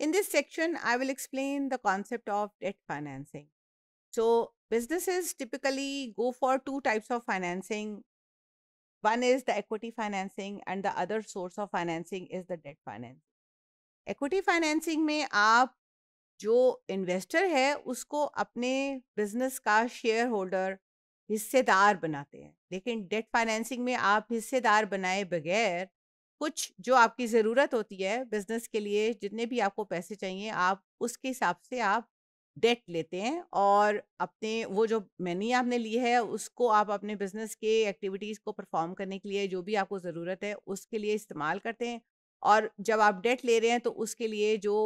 In this section, I will explain the concept of debt financing. So, businesses typically go for two types of financing. One is the equity financing and the other source of financing is the debt financing. Equity financing में आप जो investor है उसको अपने business का shareholder holder हिस्सेदार बनाते हैं लेकिन financing फाइनेंसिंग में आप हिस्सेदार बनाए बगैर कुछ जो आपकी ज़रूरत होती है बिजनेस के लिए जितने भी आपको पैसे चाहिए आप उसके हिसाब से आप डेट लेते हैं और अपने वो जो मैनी आपने ली है उसको आप अपने बिजनेस के एक्टिविटीज़ को परफॉर्म करने के लिए जो भी आपको ज़रूरत है उसके लिए इस्तेमाल करते हैं और जब आप डेट ले रहे हैं तो उसके लिए जो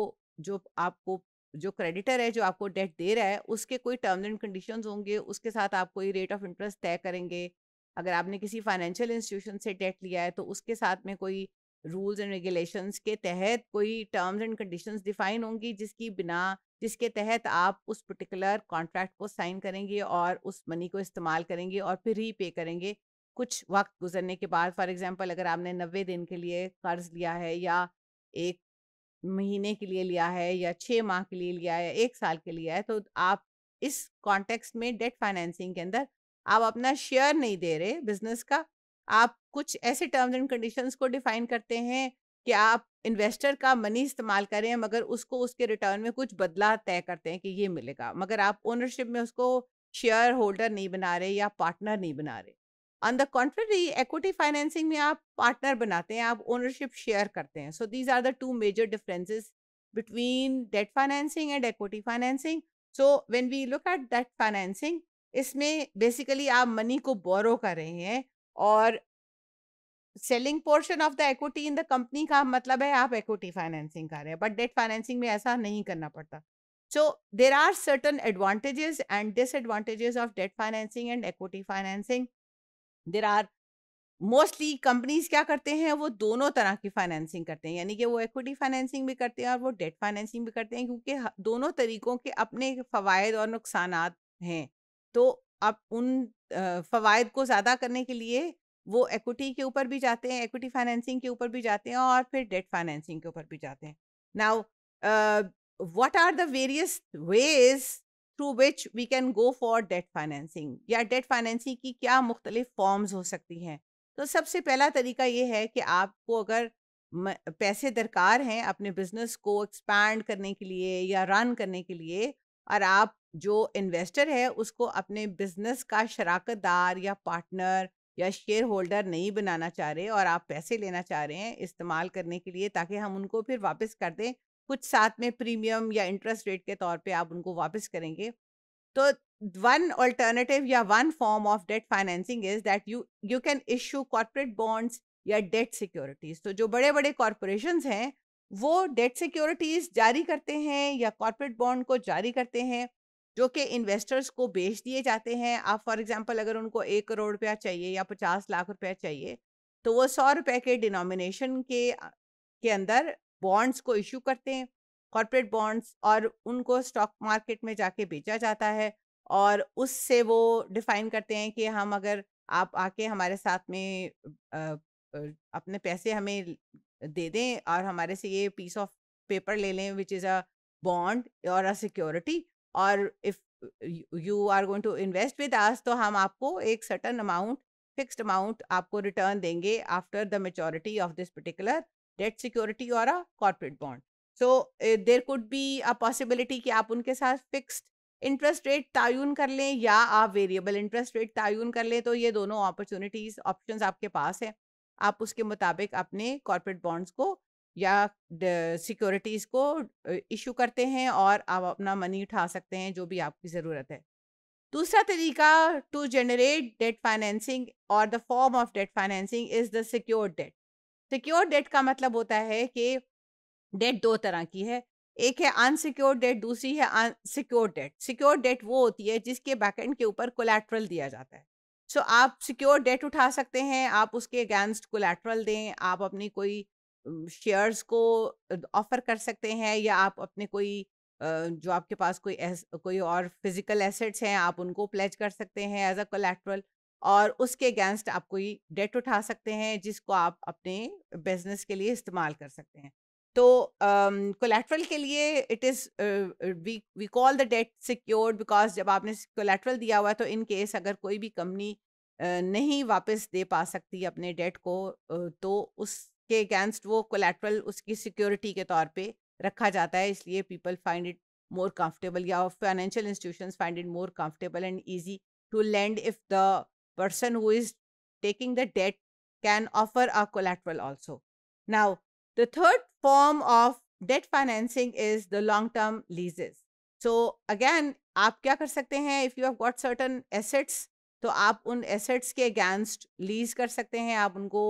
जो आपको जो क्रेडिटर है जो आपको डेट दे रहा है उसके कोई टर्म्स एंड कंडीशंस होंगे उसके साथ आप कोई रेट ऑफ इंटरेस्ट तय करेंगे अगर आपने किसी फाइनेंशियल इंस्टीट्यूशन से डेट लिया है तो उसके साथ में कोई रूल्स एंड रेगुलेशंस के तहत कोई टर्म्स एंड कंडीशंस डिफाइन होंगी जिसकी बिना जिसके तहत आप उस पर्टिकुलर कॉन्ट्रैक्ट को साइन करेंगे और उस मनी को इस्तेमाल करेंगे और फिर रीपे करेंगे कुछ वक्त गुजरने के बाद फॉर एग्जांपल अगर आपने नब्बे दिन के लिए कर्ज लिया है या एक महीने के लिए लिया है या छः माह के लिए लिया है एक साल के लिए है तो आप इस कॉन्टेक्स्ट में डेट फाइनेंसिंग के अंदर आप अपना शेयर नहीं दे रहे बिजनेस का आप कुछ ऐसे टर्म्स एंड कंडीशंस को डिफाइन करते हैं कि आप इन्वेस्टर का मनी इस्तेमाल करें मगर उसको उसके रिटर्न में कुछ बदला तय करते हैं कि ये मिलेगा मगर आप ओनरशिप में उसको शेयर होल्डर नहीं बना रहे या पार्टनर नहीं बना रहे on the contrary equity financing में आप पार्टनर बनाते हैं आप ओनरशिप शेयर करते हैं so these are the two major differences between debt financing and equity financing so when we look at debt financing इसमें बेसिकली आप मनी को बोरो कर रहे हैं और selling portion of the equity in the company का मतलब है आप एक्विटी फाइनेंसिंग कर रहे हैं बट डेट फाइनेंसिंग में ऐसा नहीं करना पड़ता so there are certain advantages and disadvantages of debt financing and equity financing there are mostly companies क्या करते हैं वो दोनों तरह की फाइनेंसिंग करते हैं यानी कि वो एक्विटी फाइनेंसिंग भी करते हैं और वो डेट फाइनेंसिंग भी करते हैं क्योंकि दोनों तरीकों के अपने फ़वाद और नुकसान हैं तो आप उन फ़वाद को ज़्यादा करने के लिए वो एक्विटी के ऊपर भी जाते हैं एक्विटी फाइनेंसिंग के ऊपर भी जाते हैं और फिर डेट फाइनेंसिंग के ऊपर भी जाते हैं now what are the various ways through which we can go for debt financing या डेट फाइनेंसिंग की क्या मुख्तलिफ फॉर्म्स हो सकती हैं तो सबसे पहला तरीका ये है कि आपको अगर पैसे दरकार हैं अपने बिजनेस को एक्सपैंड करने के लिए या रन करने के लिए और आप जो इन्वेस्टर है उसको अपने बिजनेस का शराकतदार या पार्टनर या शेयर होल्डर नहीं बनाना चाह रहे और आप पैसे लेना चाह रहे हैं इस्तेमाल करने के लिए ताकि हम उनको फिर वापस कर दें कुछ साथ में प्रीमियम या इंटरेस्ट रेट के तौर पे आप उनको वापस करेंगे तो वन अल्टरनेटिव या one form of debt financing is that you you can issue corporate bonds या डेट सिक्योरिटीज तो जो बड़े बड़े कॉरपोरेशन हैं वो डेट सिक्योरिटीज़ जारी करते हैं या कॉरपोरेट बॉन्ड को जारी करते हैं जो कि इन्वेस्टर्स को बेच दिए जाते हैं आप फॉर एग्जांपल अगर उनको एक करोड़ रुपया चाहिए या पचास लाख रुपया चाहिए तो वो सौ रुपए के डिनोमिनेशन के के अंदर बॉन्ड्स को इशू करते हैं कॉरपोरेट बॉन्ड्स और उनको स्टॉक मार्केट में जाके बेचा जाता है और उससे वो डिफाइन करते हैं कि हम अगर आप आके हमारे साथ में अपने पैसे हमें दे दें और हमारे से ये पीस ऑफ पेपर ले लें विच इज़ अ बॉन्ड और अ सिक्योरिटी और if you are going to invest with us तो हम आपको एक सर्टन अमाउंट फिक्स्ड अमाउंट आपको रिटर्न देंगे after the maturity of this particular debt security और a corporate bond so there could be a possibility कि आप उनके साथ फिक्स्ड इंटरेस्ट रेट तयन कर लें या आप वेरिएबल इंटरेस्ट रेट तयन कर लें तो ये दोनों अपॉर्चुनिटीज़ ऑप्शंस आपके पास हैं आप उसके मुताबिक अपने कॉरपोरेट बॉन्ड्स को या सिक्योरिटीज़ को इशू करते हैं और आप अपना मनी उठा सकते हैं जो भी आपकी ज़रूरत है दूसरा तरीका टू जनरेट डेट फाइनेंसिंग और the form of debt financing is the secure debt secure debt का मतलब होता है कि डेट दो तरह की है एक है अनसिक्योर डेट दूसरी है सिक्योर डेट सिक्योर डेट वो होती है जिसके बैकेंड के ऊपर कोलेट्रल दिया जाता है सो so, आप सिक्योर डेट उठा सकते हैं आप उसके अगेंस्ट कोलेट्रल दें आप अपनी कोई शेयर्स को ऑफर कर सकते हैं या आप अपने कोई जो आपके पास कोई एस, कोई और फिजिकल एसेट्स हैं आप उनको प्लेज कर सकते हैं एज अ कोलेट्रल और उसके अगेंस्ट आप कोई डेट उठा सकते हैं जिसको आप अपने बिजनेस के लिए इस्तेमाल कर सकते हैं तो कोलेट्रल um, के लिए it is we we call the debt secured because जब आपने कोलेट्रल दिया हुआ है तो इन केस अगर कोई भी कंपनी uh, नहीं वापस दे पा सकती अपने डेट को uh, तो उसके अगेंस्ट वो कोलेट्रल उसकी सिक्योरिटी के तौर पे रखा जाता है इसलिए people find it more comfortable या financial institution find it more comfortable and easy to lend if the person who is taking the debt can offer a collateral also now the third form of debt financing is the long term leases. So again, आप क्या कर सकते हैं if you have got certain assets तो आप उन assets के against lease कर सकते हैं आप उनको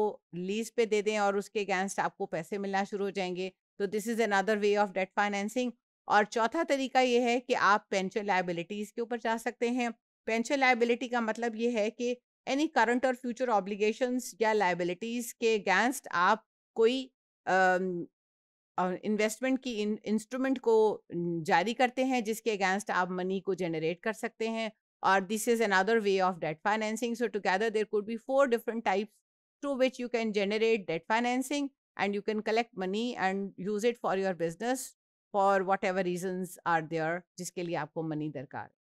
लीज पे दे दें और उसके अगेंस्ट आपको पैसे मिलना शुरू हो जाएंगे तो this is another way of debt financing और चौथा तरीका यह है कि आप पेंशन लाइबिलिटीज़ के ऊपर जा सकते हैं पेंशन लाइबिलिटी का मतलब ये है कि एनी करंट और फ्यूचर ऑब्लिगेशंस या लाइबिलिटीज़ के अगेंस्ट आप कोई इन्वेस्टमेंट की इंस्ट्रूमेंट को जारी करते हैं जिसके अगेंस्ट आप मनी को जनरेट कर सकते हैं और this is another way of debt financing so together there could be four different types to which you can generate debt financing and you can collect money and use it for your business for whatever reason are there जिसके लिए आपको money दरकार